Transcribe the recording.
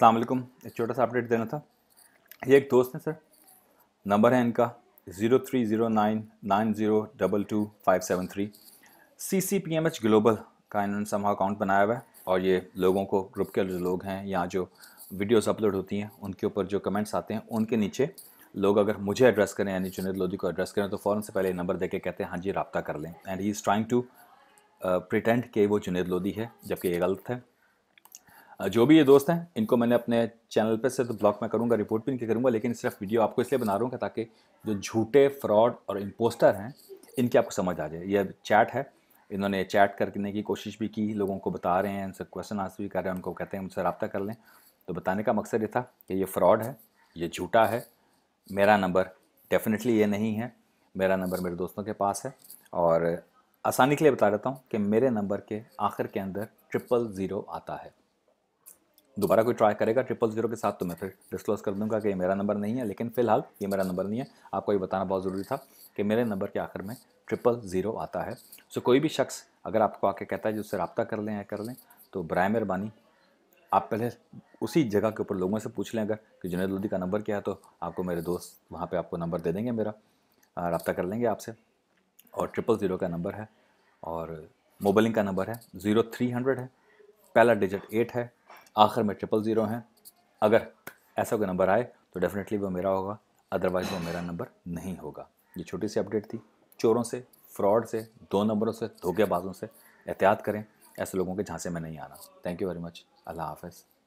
अस्सलाम वालेकुम एक छोटा सा अपडेट देना था ये एक दोस्त है सर नंबर है इनका zero three zero nine nine zero double two five seven three C C P M H global का इन्होंने समहा अकाउंट बनाया हुआ है और ये लोगों को ग्रुप के जो लोग हैं या जो वीडियोस अपलोड होती हैं उनके ऊपर जो कमेंट्स आते हैं उनके नीचे लोग अगर मुझे एड्रेस करें यानी जुनेद लोधी को एड्रेस करें तो फ़ौर से पहले नंबर दे के कहते हैं हाँ जी रबता कर लें and he is trying to pretend कि वो जुनेद लोधी है जबकि ये गलत है जो भी ये दोस्त हैं इनको मैंने अपने चैनल पे से तो ब्लॉक में करूँगा रिपोर्ट भी इनके करूँगा लेकिन सिर्फ वीडियो आपको इसलिए बना रहा ताकि जो झूठे फ्रॉड और इम्पोस्टर हैं इनके आपको समझ आ जाए ये चैट है इन्होंने चैट करने की कोशिश भी की लोगों को बता रहे हैं उनसे क्वेश्चन आंसर भी कर रहे हैं उनको कहते हैं उनसे रबता कर लें तो बताने का मकसद ये था कि ये फ्रॉड है ये झूठा है मेरा नंबर डेफिनेटली ये नहीं है मेरा नंबर मेरे दोस्तों के पास है और आसानी के लिए बता देता हूँ कि मेरे नंबर के आखिर के अंदर ट्रिपल ज़ीरो आता है दोबारा कोई ट्राई करेगा ट्रिपल जीरो के साथ तो मैं फिर डिस्क्लोज कर दूंगा कि ये मेरा नंबर नहीं है लेकिन फ़िलहाल ये मेरा नंबर नहीं है आपको ये बताना बहुत ज़रूरी था कि मेरे नंबर के आखिर में ट्रिपल ज़ीरो आता है सो कोई भी शख्स अगर आपको आके कहता है जो उससे रबता कर लें या कर लें तो बर मेहरबानी आप पहले उसी जगह के ऊपर लोगों से पूछ लें अगर कि जुनेद लोधी का नंबर क्या है तो आपको मेरे दोस्त वहाँ पर आपको नंबर दे देंगे मेरा रबता कर लेंगे आपसे और ट्रिपल ज़ीरो का नंबर है और मोबाइलिंग का नंबर है ज़ीरो थ्री हंड्रेड है पहला डिजिट एट है आखिर में ट्रिपल ज़ीरो हैं अगर ऐसा कोई नंबर आए तो डेफिनेटली वो मेरा होगा अदरवाइज़ वो मेरा नंबर नहीं होगा ये छोटी सी अपडेट थी चोरों से फ्रॉड से दो नंबरों से धोखेबाजों से एहतियात करें ऐसे लोगों के झांसे में नहीं आना थैंक यू वेरी मच अल्लाह हाफ